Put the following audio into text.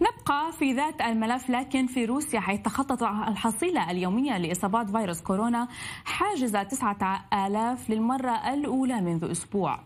نبقى في ذات الملف لكن في روسيا حيث تخطت الحصيلة اليومية لإصابات فيروس كورونا حاجز 9000 للمرة الأولى منذ أسبوع